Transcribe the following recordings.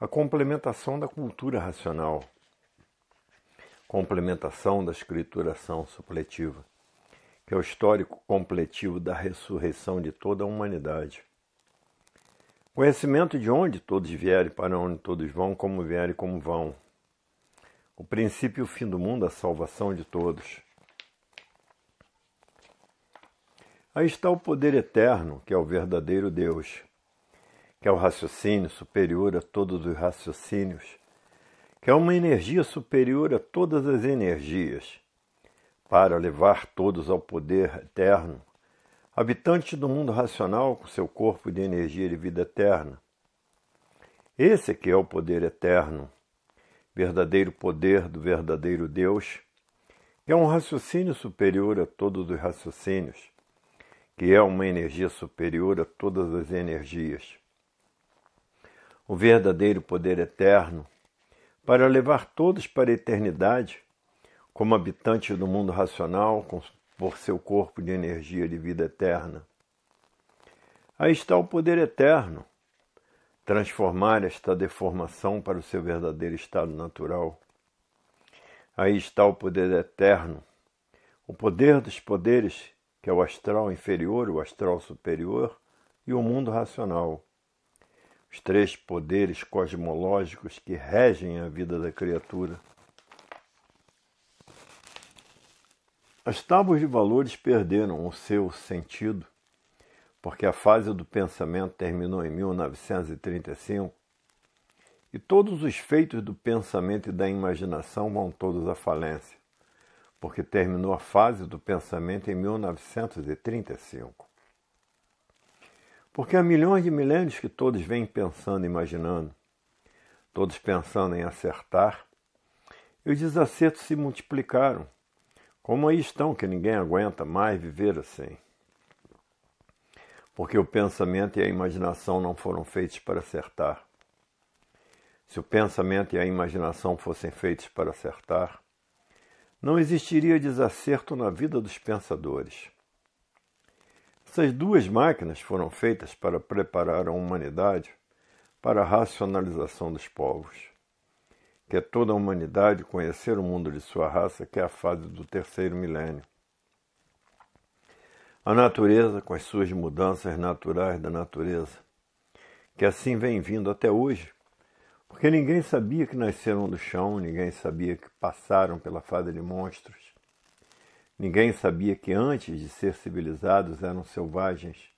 a complementação da cultura racional, complementação da escrituração supletiva, que é o histórico completivo da ressurreição de toda a humanidade. Conhecimento de onde todos vierem, para onde todos vão, como vierem, como vão. O princípio e o fim do mundo, a salvação de todos. Aí está o poder eterno, que é o verdadeiro Deus, que é o raciocínio superior a todos os raciocínios, que é uma energia superior a todas as energias, para levar todos ao poder eterno, habitante do mundo racional com seu corpo de energia de vida eterna. Esse que é o poder eterno, verdadeiro poder do verdadeiro Deus, que é um raciocínio superior a todos os raciocínios, que é uma energia superior a todas as energias o verdadeiro poder eterno, para levar todos para a eternidade, como habitantes do mundo racional, por seu corpo de energia de vida eterna. Aí está o poder eterno, transformar esta deformação para o seu verdadeiro estado natural. Aí está o poder eterno, o poder dos poderes, que é o astral inferior, o astral superior e o mundo racional os três poderes cosmológicos que regem a vida da criatura. As tábuas de valores perderam o seu sentido, porque a fase do pensamento terminou em 1935 e todos os feitos do pensamento e da imaginação vão todos à falência, porque terminou a fase do pensamento em 1935. Porque há milhões de milênios que todos vêm pensando, imaginando, todos pensando em acertar, e os desacertos se multiplicaram. Como aí estão que ninguém aguenta mais viver assim? Porque o pensamento e a imaginação não foram feitos para acertar. Se o pensamento e a imaginação fossem feitos para acertar, não existiria desacerto na vida dos pensadores. Essas duas máquinas foram feitas para preparar a humanidade para a racionalização dos povos. Que é toda a humanidade conhecer o mundo de sua raça, que é a fase do terceiro milênio. A natureza, com as suas mudanças naturais da natureza, que assim vem vindo até hoje, porque ninguém sabia que nasceram do chão, ninguém sabia que passaram pela fase de monstros, Ninguém sabia que antes de ser civilizados eram selvagens.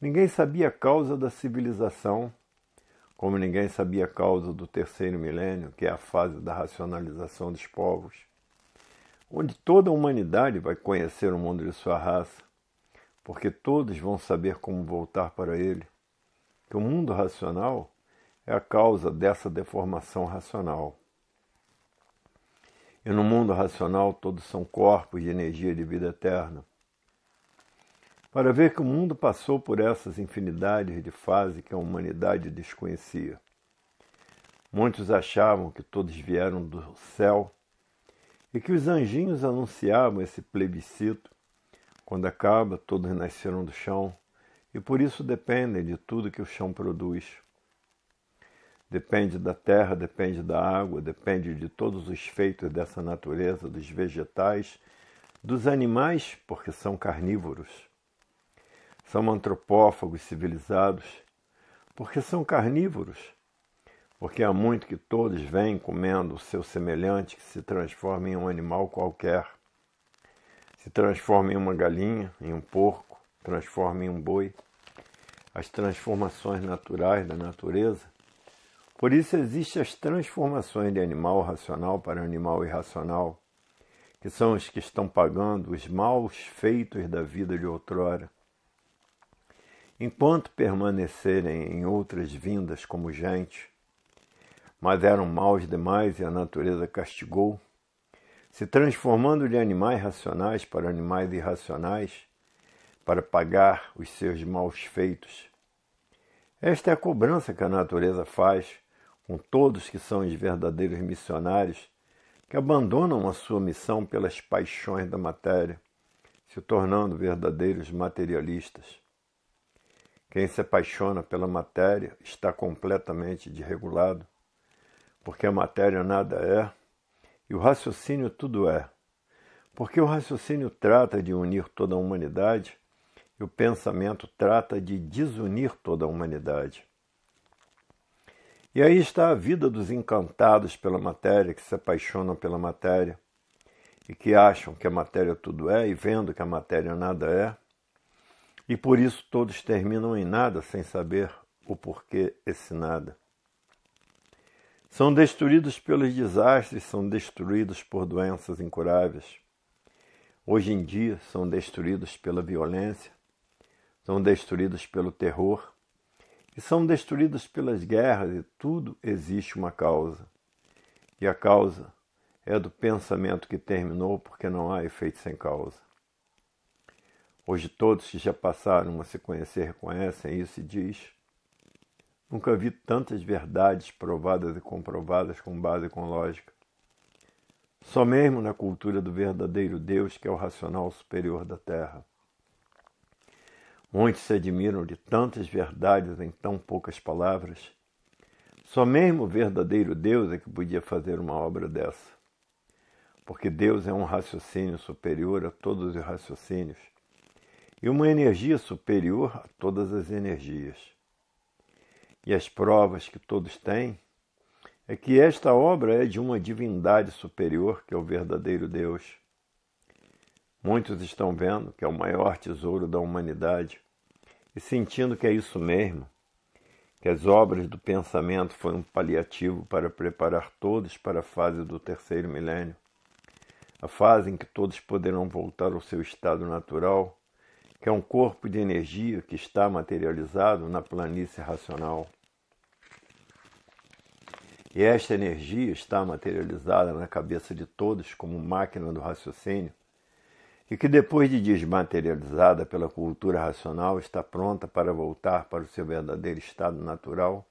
Ninguém sabia a causa da civilização, como ninguém sabia a causa do terceiro milênio, que é a fase da racionalização dos povos, onde toda a humanidade vai conhecer o mundo de sua raça, porque todos vão saber como voltar para ele. Que o mundo racional é a causa dessa deformação racional. E no mundo racional todos são corpos de energia de vida eterna. Para ver que o mundo passou por essas infinidades de fases que a humanidade desconhecia. Muitos achavam que todos vieram do céu e que os anjinhos anunciavam esse plebiscito. Quando acaba, todos nasceram do chão e por isso dependem de tudo que o chão produz depende da terra, depende da água, depende de todos os feitos dessa natureza, dos vegetais, dos animais, porque são carnívoros. São antropófagos civilizados, porque são carnívoros. Porque há muito que todos vêm comendo o seu semelhante que se transforma em um animal qualquer. Se transforma em uma galinha, em um porco, transforma em um boi. As transformações naturais da natureza por isso existem as transformações de animal racional para animal irracional, que são os que estão pagando os maus feitos da vida de outrora. Enquanto permanecerem em outras vindas como gente, mas eram maus demais e a natureza castigou, se transformando de animais racionais para animais irracionais, para pagar os seus maus feitos. Esta é a cobrança que a natureza faz com todos que são os verdadeiros missionários, que abandonam a sua missão pelas paixões da matéria, se tornando verdadeiros materialistas. Quem se apaixona pela matéria está completamente desregulado, porque a matéria nada é e o raciocínio tudo é. Porque o raciocínio trata de unir toda a humanidade e o pensamento trata de desunir toda a humanidade. E aí está a vida dos encantados pela matéria, que se apaixonam pela matéria e que acham que a matéria tudo é e vendo que a matéria nada é. E por isso todos terminam em nada sem saber o porquê esse nada. São destruídos pelos desastres, são destruídos por doenças incuráveis. Hoje em dia são destruídos pela violência, são destruídos pelo terror, e são destruídas pelas guerras, e tudo existe uma causa. E a causa é do pensamento que terminou, porque não há efeito sem causa. Hoje todos que já passaram a se conhecer reconhecem isso e diz: Nunca vi tantas verdades provadas e comprovadas com base e com lógica. Só mesmo na cultura do verdadeiro Deus, que é o racional superior da Terra. Muitos se admiram de tantas verdades em tão poucas palavras. Só mesmo o verdadeiro Deus é que podia fazer uma obra dessa. Porque Deus é um raciocínio superior a todos os raciocínios e uma energia superior a todas as energias. E as provas que todos têm é que esta obra é de uma divindade superior que é o verdadeiro Deus. Muitos estão vendo que é o maior tesouro da humanidade e sentindo que é isso mesmo, que as obras do pensamento foram um paliativo para preparar todos para a fase do terceiro milênio, a fase em que todos poderão voltar ao seu estado natural, que é um corpo de energia que está materializado na planície racional. E esta energia está materializada na cabeça de todos como máquina do raciocínio, e que depois de desmaterializada pela cultura racional está pronta para voltar para o seu verdadeiro estado natural,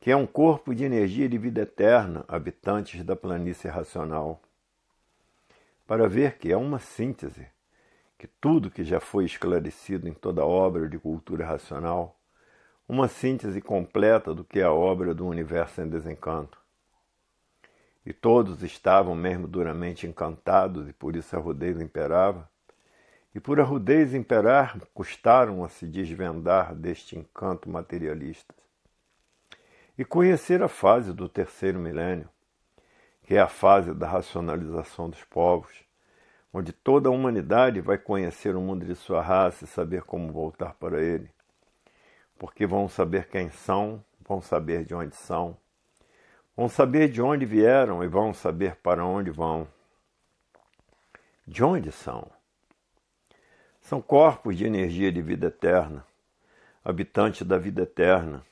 que é um corpo de energia de vida eterna, habitantes da planície racional. Para ver que é uma síntese, que tudo que já foi esclarecido em toda obra de cultura racional, uma síntese completa do que é a obra do universo em desencanto e todos estavam mesmo duramente encantados, e por isso a rudez imperava. E por a rudez imperar, custaram a se desvendar deste encanto materialista. E conhecer a fase do terceiro milênio, que é a fase da racionalização dos povos, onde toda a humanidade vai conhecer o mundo de sua raça e saber como voltar para ele, porque vão saber quem são, vão saber de onde são, Vão saber de onde vieram e vão saber para onde vão. De onde são? São corpos de energia de vida eterna, habitantes da vida eterna.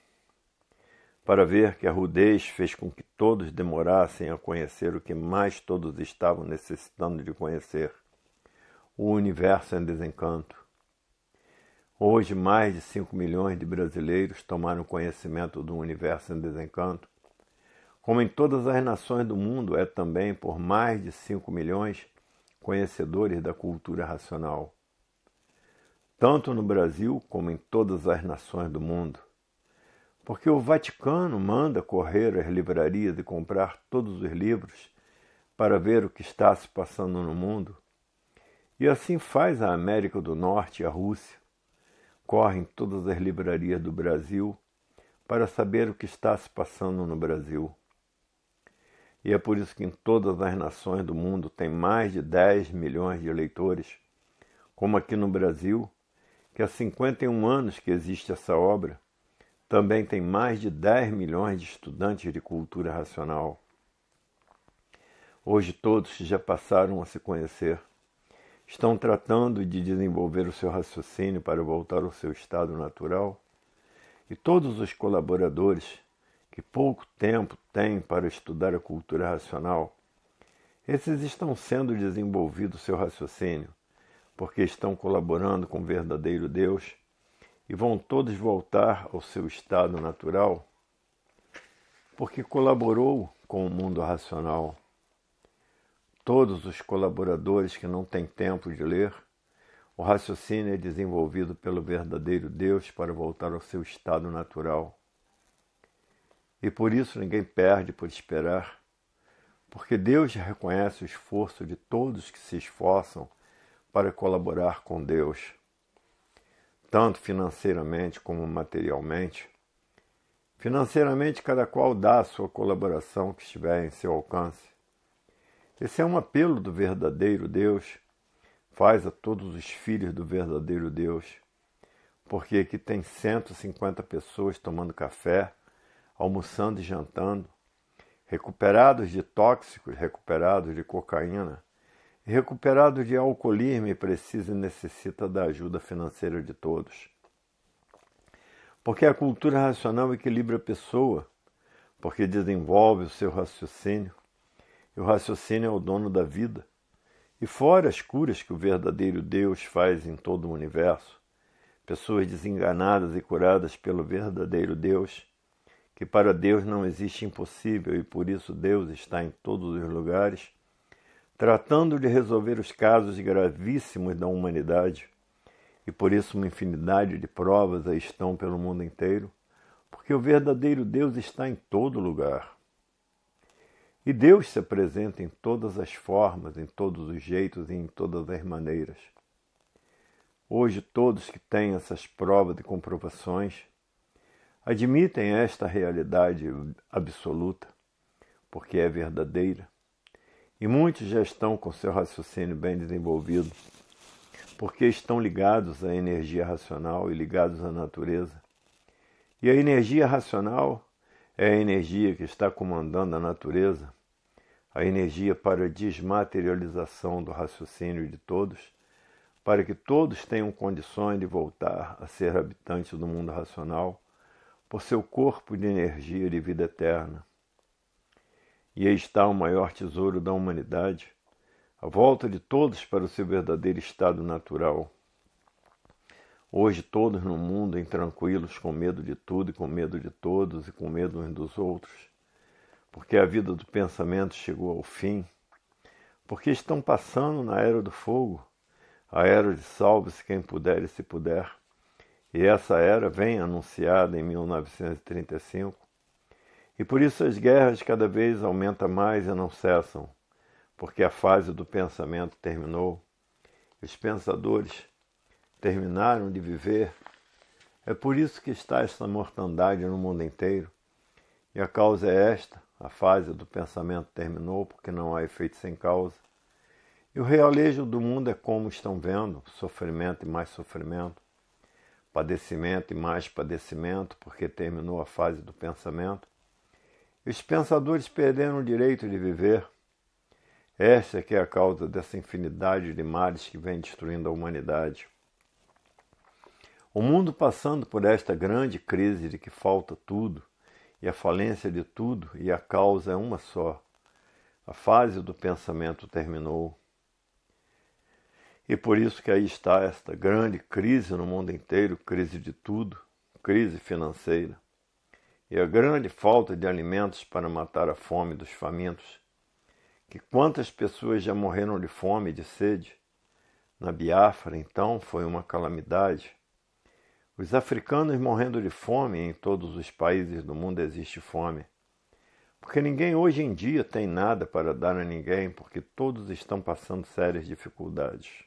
Para ver que a rudez fez com que todos demorassem a conhecer o que mais todos estavam necessitando de conhecer: o universo em desencanto. Hoje, mais de 5 milhões de brasileiros tomaram conhecimento do universo em desencanto como em todas as nações do mundo, é também por mais de 5 milhões conhecedores da cultura racional. Tanto no Brasil como em todas as nações do mundo. Porque o Vaticano manda correr às livrarias e comprar todos os livros para ver o que está se passando no mundo. E assim faz a América do Norte e a Rússia. Correm todas as livrarias do Brasil para saber o que está se passando no Brasil. E é por isso que em todas as nações do mundo tem mais de 10 milhões de leitores, como aqui no Brasil, que há 51 anos que existe essa obra, também tem mais de 10 milhões de estudantes de cultura racional. Hoje todos já passaram a se conhecer. Estão tratando de desenvolver o seu raciocínio para voltar ao seu estado natural. E todos os colaboradores que pouco tempo têm para estudar a cultura racional, esses estão sendo desenvolvido seu raciocínio, porque estão colaborando com o verdadeiro Deus e vão todos voltar ao seu estado natural, porque colaborou com o mundo racional. Todos os colaboradores que não têm tempo de ler, o raciocínio é desenvolvido pelo verdadeiro Deus para voltar ao seu estado natural. E por isso ninguém perde por esperar, porque Deus reconhece o esforço de todos que se esforçam para colaborar com Deus, tanto financeiramente como materialmente. Financeiramente, cada qual dá a sua colaboração que estiver em seu alcance. Esse é um apelo do verdadeiro Deus, faz a todos os filhos do verdadeiro Deus, porque aqui tem 150 pessoas tomando café almoçando e jantando, recuperados de tóxicos, recuperados de cocaína, recuperados de alcoolismo e precisa e necessita da ajuda financeira de todos. Porque a cultura racional equilibra a pessoa, porque desenvolve o seu raciocínio, e o raciocínio é o dono da vida. E fora as curas que o verdadeiro Deus faz em todo o universo, pessoas desenganadas e curadas pelo verdadeiro Deus que para Deus não existe impossível e por isso Deus está em todos os lugares, tratando de resolver os casos gravíssimos da humanidade, e por isso uma infinidade de provas estão pelo mundo inteiro, porque o verdadeiro Deus está em todo lugar. E Deus se apresenta em todas as formas, em todos os jeitos e em todas as maneiras. Hoje, todos que têm essas provas e comprovações admitem esta realidade absoluta, porque é verdadeira, e muitos já estão com seu raciocínio bem desenvolvido, porque estão ligados à energia racional e ligados à natureza. E a energia racional é a energia que está comandando a natureza, a energia para a desmaterialização do raciocínio de todos, para que todos tenham condições de voltar a ser habitantes do mundo racional por seu corpo de energia de vida eterna. E aí está o maior tesouro da humanidade, a volta de todos para o seu verdadeiro estado natural. Hoje, todos no mundo, intranquilos, com medo de tudo e com medo de todos e com medo uns dos outros, porque a vida do pensamento chegou ao fim, porque estão passando na era do fogo, a era de salve-se quem puder e se puder, e essa era vem anunciada em 1935. E por isso as guerras cada vez aumentam mais e não cessam, porque a fase do pensamento terminou. Os pensadores terminaram de viver. É por isso que está esta mortandade no mundo inteiro. E a causa é esta: a fase do pensamento terminou, porque não há efeito sem causa. E o realejo do mundo é como estão vendo: sofrimento e mais sofrimento padecimento e mais padecimento, porque terminou a fase do pensamento. E os pensadores perderam o direito de viver. essa que é a causa dessa infinidade de males que vem destruindo a humanidade. O mundo passando por esta grande crise de que falta tudo, e a falência de tudo, e a causa é uma só. A fase do pensamento terminou. E por isso que aí está esta grande crise no mundo inteiro, crise de tudo, crise financeira. E a grande falta de alimentos para matar a fome dos famintos. Que quantas pessoas já morreram de fome e de sede? Na Biafra, então, foi uma calamidade. Os africanos morrendo de fome, em todos os países do mundo existe fome. Porque ninguém hoje em dia tem nada para dar a ninguém, porque todos estão passando sérias dificuldades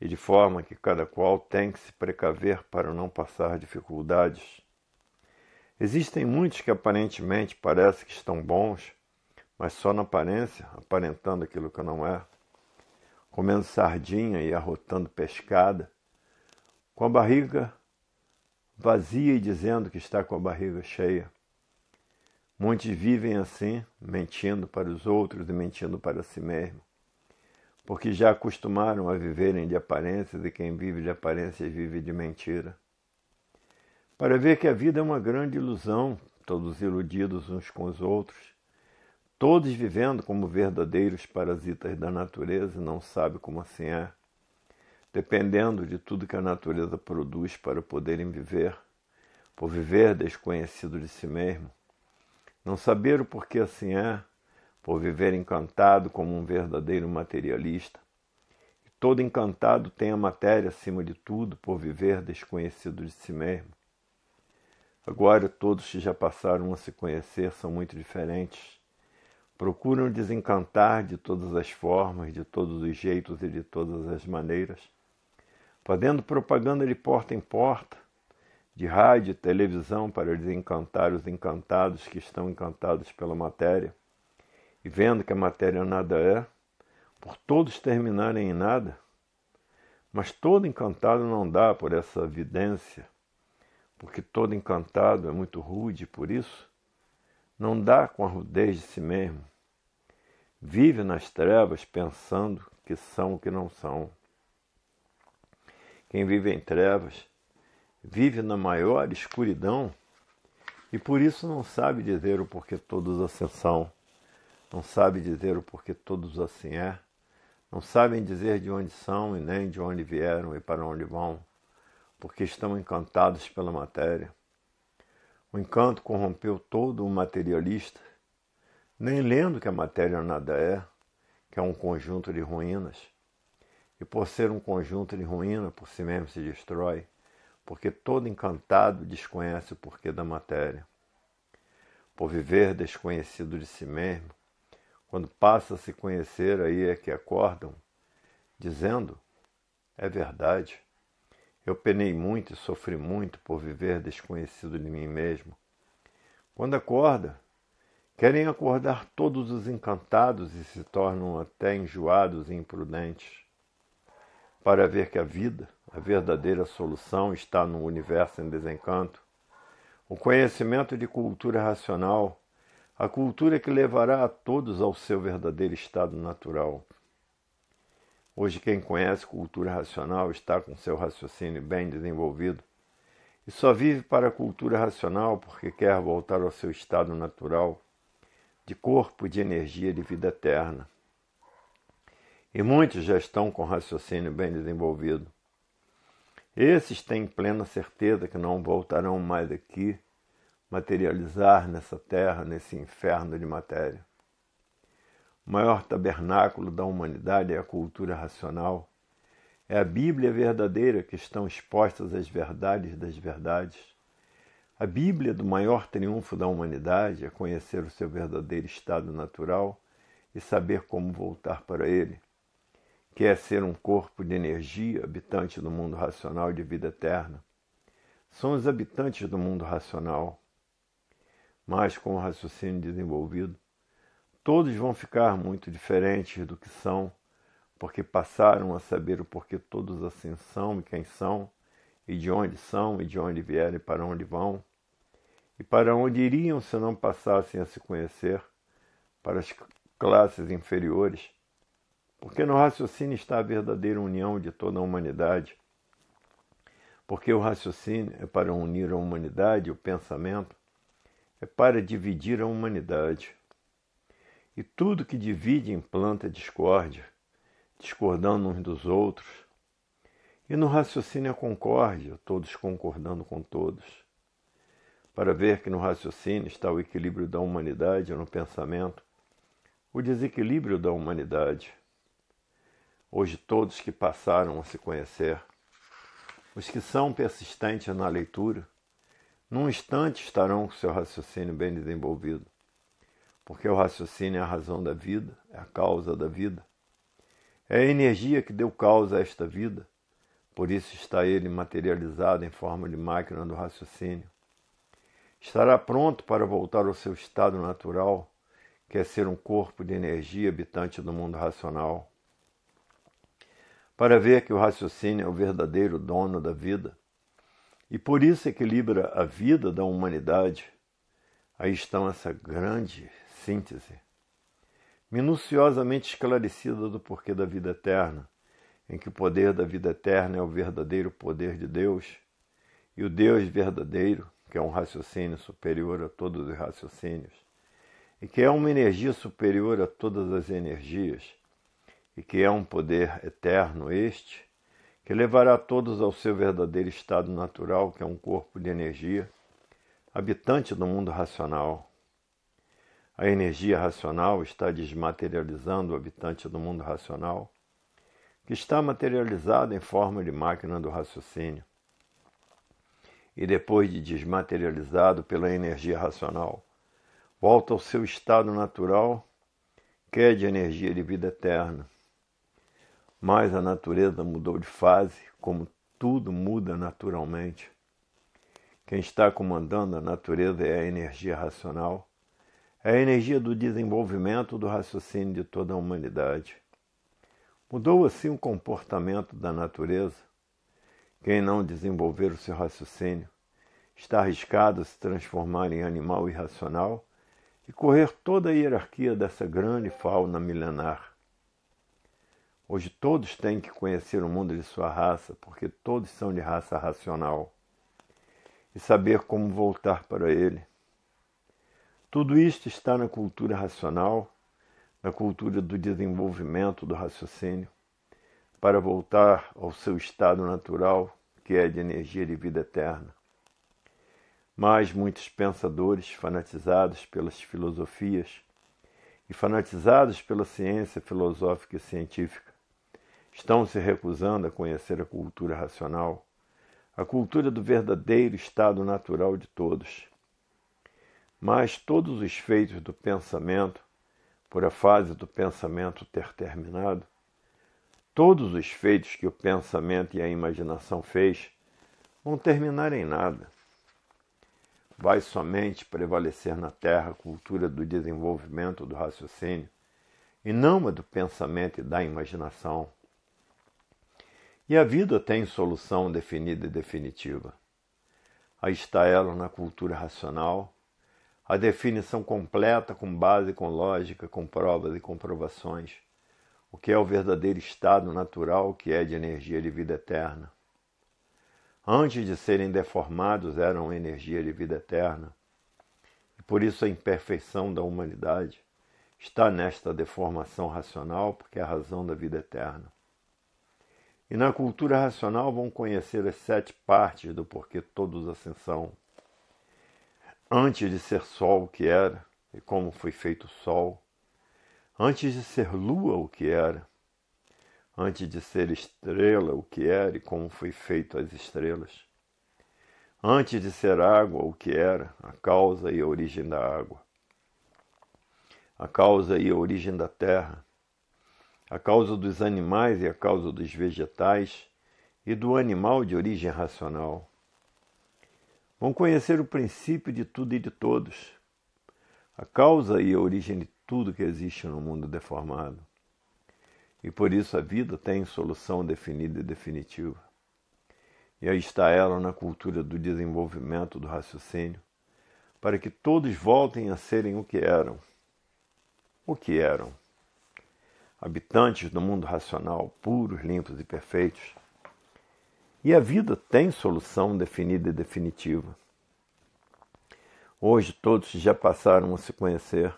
e de forma que cada qual tem que se precaver para não passar dificuldades. Existem muitos que aparentemente parece que estão bons, mas só na aparência, aparentando aquilo que não é, comendo sardinha e arrotando pescada, com a barriga vazia e dizendo que está com a barriga cheia. Muitos vivem assim, mentindo para os outros e mentindo para si mesmo porque já acostumaram a viverem de aparências e quem vive de aparências vive de mentira. Para ver que a vida é uma grande ilusão, todos iludidos uns com os outros, todos vivendo como verdadeiros parasitas da natureza, não sabe como assim é, dependendo de tudo que a natureza produz para poderem viver, por viver desconhecido de si mesmo, não saber o porquê assim é, por viver encantado como um verdadeiro materialista. E todo encantado tem a matéria acima de tudo por viver desconhecido de si mesmo. Agora todos que já passaram a se conhecer são muito diferentes. Procuram desencantar de todas as formas, de todos os jeitos e de todas as maneiras, fazendo propaganda de porta em porta, de rádio e televisão para desencantar os encantados que estão encantados pela matéria e vendo que a matéria nada é, por todos terminarem em nada, mas todo encantado não dá por essa evidência, porque todo encantado é muito rude por isso, não dá com a rudez de si mesmo. Vive nas trevas pensando que são o que não são. Quem vive em trevas vive na maior escuridão e por isso não sabe dizer o porquê todos assim não sabem dizer o porquê todos assim é, não sabem dizer de onde são e nem de onde vieram e para onde vão, porque estão encantados pela matéria. O encanto corrompeu todo o materialista, nem lendo que a matéria nada é, que é um conjunto de ruínas. E por ser um conjunto de ruína, por si mesmo se destrói, porque todo encantado desconhece o porquê da matéria. Por viver desconhecido de si mesmo, quando passa a se conhecer, aí é que acordam, dizendo: é verdade. Eu penei muito e sofri muito por viver desconhecido de mim mesmo. Quando acorda, querem acordar todos os encantados e se tornam até enjoados e imprudentes. Para ver que a vida, a verdadeira solução, está no universo em desencanto, o conhecimento de cultura racional a cultura é que levará a todos ao seu verdadeiro estado natural. Hoje, quem conhece cultura racional está com seu raciocínio bem desenvolvido e só vive para a cultura racional porque quer voltar ao seu estado natural de corpo, de energia, de vida eterna. E muitos já estão com raciocínio bem desenvolvido. Esses têm plena certeza que não voltarão mais aqui materializar nessa terra, nesse inferno de matéria. O maior tabernáculo da humanidade é a cultura racional. É a Bíblia verdadeira que estão expostas as verdades das verdades. A Bíblia do maior triunfo da humanidade é conhecer o seu verdadeiro estado natural e saber como voltar para ele, que é ser um corpo de energia habitante do mundo racional de vida eterna. São os habitantes do mundo racional, mas com o raciocínio desenvolvido, todos vão ficar muito diferentes do que são, porque passaram a saber o porquê todos assim são e quem são, e de onde são, e de onde vieram e para onde vão, e para onde iriam se não passassem a se conhecer, para as classes inferiores, porque no raciocínio está a verdadeira união de toda a humanidade. Porque o raciocínio é para unir a humanidade, o pensamento, é para dividir a humanidade. E tudo que divide implanta discórdia, discordando uns dos outros. E no raciocínio é concórdia, todos concordando com todos. Para ver que no raciocínio está o equilíbrio da humanidade, no pensamento, o desequilíbrio da humanidade. Hoje, todos que passaram a se conhecer, os que são persistentes na leitura, num instante estarão com seu raciocínio bem desenvolvido. Porque o raciocínio é a razão da vida, é a causa da vida. É a energia que deu causa a esta vida, por isso está ele materializado em forma de máquina do raciocínio. Estará pronto para voltar ao seu estado natural, que é ser um corpo de energia habitante do mundo racional. Para ver que o raciocínio é o verdadeiro dono da vida, e por isso equilibra a vida da humanidade. Aí está essa grande síntese, minuciosamente esclarecida do porquê da vida eterna, em que o poder da vida eterna é o verdadeiro poder de Deus, e o Deus verdadeiro, que é um raciocínio superior a todos os raciocínios, e que é uma energia superior a todas as energias, e que é um poder eterno este, que levará todos ao seu verdadeiro estado natural, que é um corpo de energia, habitante do mundo racional. A energia racional está desmaterializando o habitante do mundo racional, que está materializado em forma de máquina do raciocínio. E depois de desmaterializado pela energia racional, volta ao seu estado natural, que é de energia de vida eterna mas a natureza mudou de fase, como tudo muda naturalmente. Quem está comandando a natureza é a energia racional, é a energia do desenvolvimento do raciocínio de toda a humanidade. Mudou assim o comportamento da natureza. Quem não desenvolver o seu raciocínio está arriscado a se transformar em animal irracional e correr toda a hierarquia dessa grande fauna milenar. Hoje todos têm que conhecer o mundo de sua raça, porque todos são de raça racional, e saber como voltar para ele. Tudo isto está na cultura racional, na cultura do desenvolvimento do raciocínio, para voltar ao seu estado natural, que é de energia de vida eterna. Mas muitos pensadores, fanatizados pelas filosofias e fanatizados pela ciência filosófica e científica, Estão se recusando a conhecer a cultura racional, a cultura do verdadeiro estado natural de todos. Mas todos os feitos do pensamento, por a fase do pensamento ter terminado, todos os feitos que o pensamento e a imaginação fez vão terminar em nada. Vai somente prevalecer na Terra a cultura do desenvolvimento do raciocínio e não a do pensamento e da imaginação. E a vida tem solução definida e definitiva. Aí está ela na cultura racional, a definição completa com base, com lógica, com provas e comprovações, o que é o verdadeiro estado natural que é de energia de vida eterna. Antes de serem deformados, eram energia de vida eterna. E por isso a imperfeição da humanidade está nesta deformação racional, porque é a razão da vida eterna. E na cultura racional vão conhecer as sete partes do porquê todos ascensão. Antes de ser sol o que era e como foi feito o sol, antes de ser lua o que era, antes de ser estrela o que era e como foi feito as estrelas, antes de ser água o que era, a causa e a origem da água, a causa e a origem da terra, a causa dos animais e a causa dos vegetais e do animal de origem racional. Vão conhecer o princípio de tudo e de todos, a causa e a origem de tudo que existe no mundo deformado. E por isso a vida tem solução definida e definitiva. E aí está ela na cultura do desenvolvimento do raciocínio, para que todos voltem a serem o que eram. O que eram? habitantes do mundo racional, puros, limpos e perfeitos. E a vida tem solução definida e definitiva. Hoje todos já passaram a se conhecer,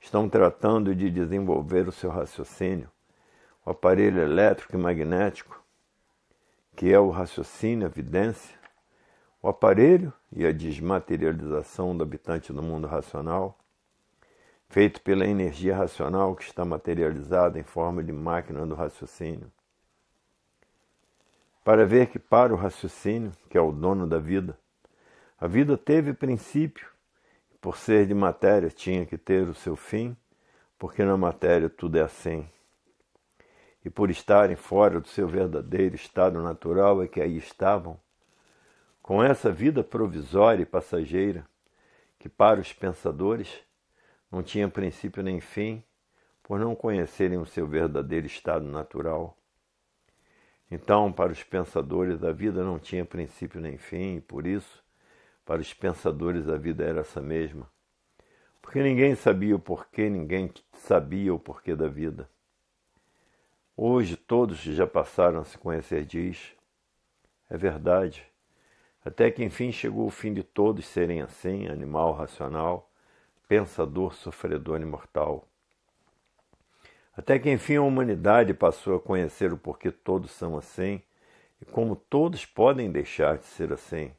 estão tratando de desenvolver o seu raciocínio, o aparelho elétrico e magnético, que é o raciocínio, a evidência, o aparelho e a desmaterialização do habitante do mundo racional, feito pela energia racional que está materializada em forma de máquina do raciocínio. Para ver que, para o raciocínio, que é o dono da vida, a vida teve princípio, e por ser de matéria tinha que ter o seu fim, porque na matéria tudo é assim. E por estarem fora do seu verdadeiro estado natural é que aí estavam, com essa vida provisória e passageira, que para os pensadores não tinha princípio nem fim, por não conhecerem o seu verdadeiro estado natural. Então, para os pensadores, a vida não tinha princípio nem fim, e por isso, para os pensadores, a vida era essa mesma. Porque ninguém sabia o porquê, ninguém sabia o porquê da vida. Hoje todos já passaram a se conhecer, diz. É verdade. Até que enfim chegou o fim de todos serem assim, animal racional, pensador, sofredor e mortal. Até que enfim a humanidade passou a conhecer o porquê todos são assim e como todos podem deixar de ser assim.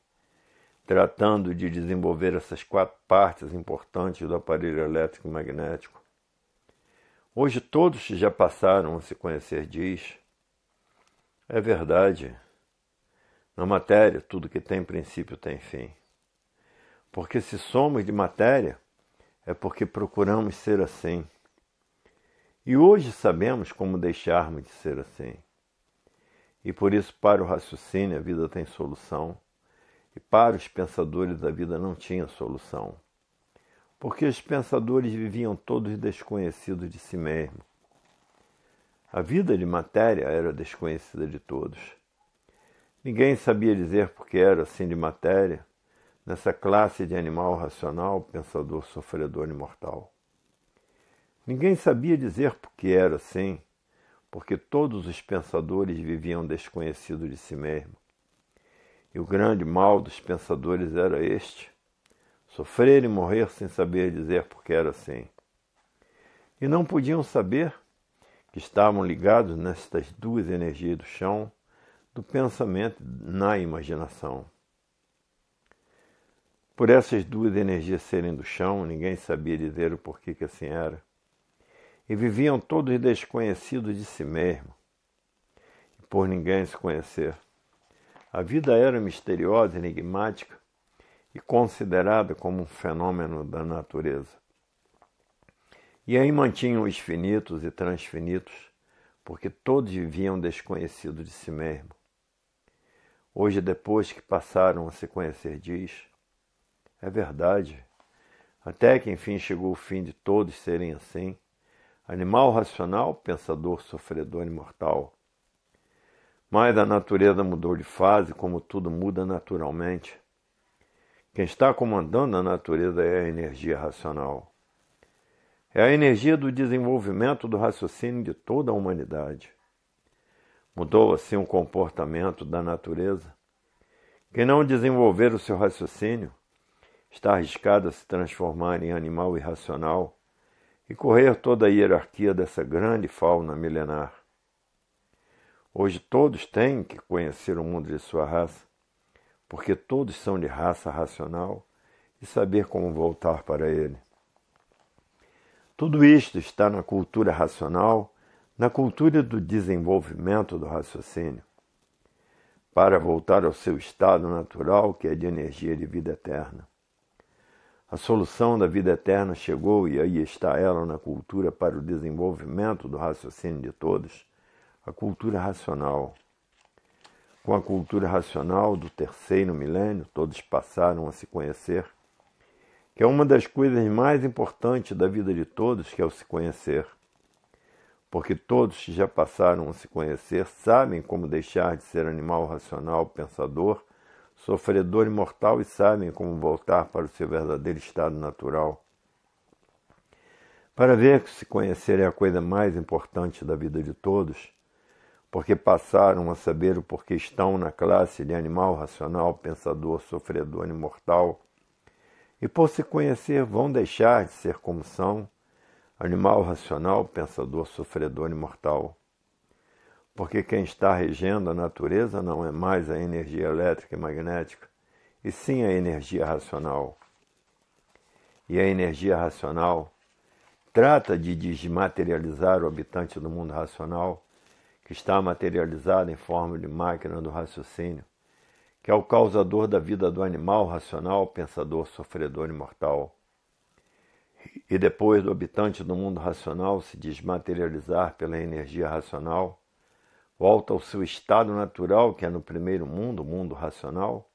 Tratando de desenvolver essas quatro partes importantes do aparelho elétrico magnético. Hoje todos já passaram a se conhecer, diz. É verdade. Na matéria, tudo que tem princípio tem fim. Porque se somos de matéria, é porque procuramos ser assim. E hoje sabemos como deixarmos de ser assim. E por isso, para o raciocínio, a vida tem solução, e para os pensadores, a vida não tinha solução. Porque os pensadores viviam todos desconhecidos de si mesmos. A vida de matéria era desconhecida de todos. Ninguém sabia dizer porque era assim de matéria, nessa classe de animal racional, pensador, sofredor imortal. Ninguém sabia dizer por que era assim, porque todos os pensadores viviam desconhecidos de si mesmo. E o grande mal dos pensadores era este: sofrer e morrer sem saber dizer por que era assim. E não podiam saber que estavam ligados nestas duas energias do chão, do pensamento na imaginação. Por essas duas energias serem do chão, ninguém sabia dizer o porquê que assim era. E viviam todos desconhecidos de si mesmo, e por ninguém se conhecer. A vida era misteriosa, enigmática e considerada como um fenômeno da natureza. E aí mantinham os finitos e transfinitos, porque todos viviam desconhecidos de si mesmo. Hoje, depois que passaram a se conhecer, diz é verdade. Até que enfim chegou o fim de todos serem assim. Animal racional, pensador, sofredor imortal. Mas a natureza mudou de fase, como tudo muda naturalmente. Quem está comandando a natureza é a energia racional. É a energia do desenvolvimento do raciocínio de toda a humanidade. Mudou assim o comportamento da natureza. Quem não desenvolver o seu raciocínio está arriscado a se transformar em animal irracional e correr toda a hierarquia dessa grande fauna milenar. Hoje todos têm que conhecer o mundo de sua raça, porque todos são de raça racional e saber como voltar para ele. Tudo isto está na cultura racional, na cultura do desenvolvimento do raciocínio, para voltar ao seu estado natural, que é de energia de vida eterna. A solução da vida eterna chegou e aí está ela na cultura para o desenvolvimento do raciocínio de todos, a cultura racional. Com a cultura racional do terceiro milênio, todos passaram a se conhecer, que é uma das coisas mais importantes da vida de todos, que é o se conhecer. Porque todos que já passaram a se conhecer sabem como deixar de ser animal racional pensador sofredor imortal e sabem como voltar para o seu verdadeiro estado natural. Para ver que se conhecer é a coisa mais importante da vida de todos, porque passaram a saber o porquê estão na classe de animal racional, pensador, sofredor imortal, e por se conhecer vão deixar de ser como são, animal racional, pensador, sofredor imortal. Porque quem está regendo a natureza não é mais a energia elétrica e magnética, e sim a energia racional. E a energia racional trata de desmaterializar o habitante do mundo racional, que está materializado em forma de máquina do raciocínio, que é o causador da vida do animal racional, pensador, sofredor imortal. E depois do habitante do mundo racional se desmaterializar pela energia racional, volta ao seu estado natural, que é no primeiro mundo, o mundo racional,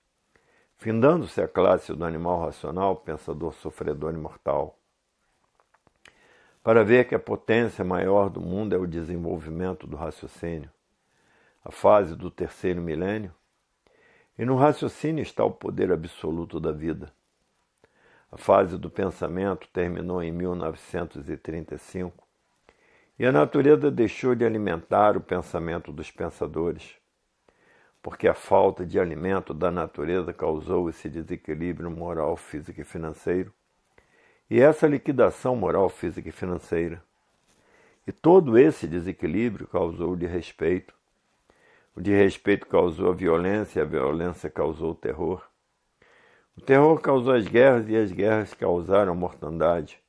findando-se a classe do animal racional, pensador, sofredor imortal. Para ver que a potência maior do mundo é o desenvolvimento do raciocínio, a fase do terceiro milênio, e no raciocínio está o poder absoluto da vida. A fase do pensamento terminou em 1935 e a natureza deixou de alimentar o pensamento dos pensadores, porque a falta de alimento da natureza causou esse desequilíbrio moral, físico e financeiro. E essa liquidação moral, física e financeira. E todo esse desequilíbrio causou o desrespeito. O desrespeito causou a violência, a violência causou o terror. O terror causou as guerras e as guerras causaram a mortandade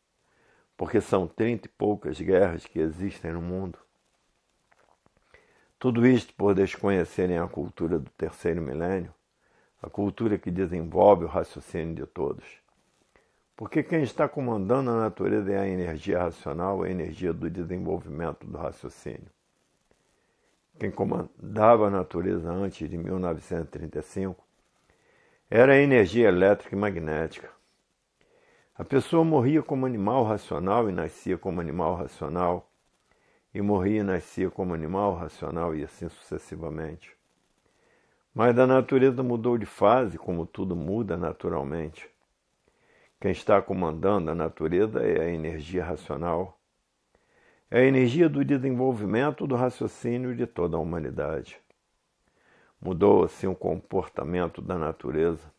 porque são trinta e poucas guerras que existem no mundo. Tudo isto por desconhecerem a cultura do terceiro milênio, a cultura que desenvolve o raciocínio de todos. Porque quem está comandando a natureza é a energia racional, a energia do desenvolvimento do raciocínio. Quem comandava a natureza antes de 1935 era a energia elétrica e magnética. A pessoa morria como animal racional e nascia como animal racional, e morria e nascia como animal racional, e assim sucessivamente. Mas a natureza mudou de fase, como tudo muda naturalmente. Quem está comandando a natureza é a energia racional. É a energia do desenvolvimento do raciocínio de toda a humanidade. Mudou assim o comportamento da natureza.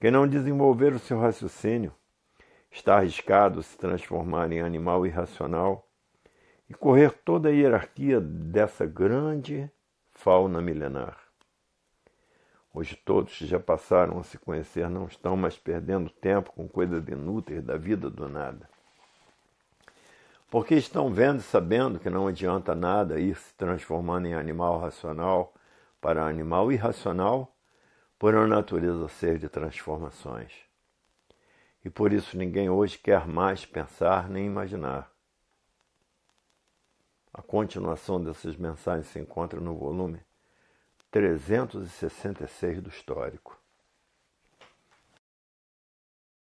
Quem não desenvolver o seu raciocínio, Está arriscado se transformar em animal irracional e correr toda a hierarquia dessa grande fauna milenar. Hoje todos que já passaram a se conhecer não estão mais perdendo tempo com coisas inúteis da vida do nada. Porque estão vendo e sabendo que não adianta nada ir se transformando em animal racional para animal irracional por a natureza ser de transformações e por isso ninguém hoje quer mais pensar nem imaginar. A continuação dessas mensagens se encontra no volume 366 do Histórico.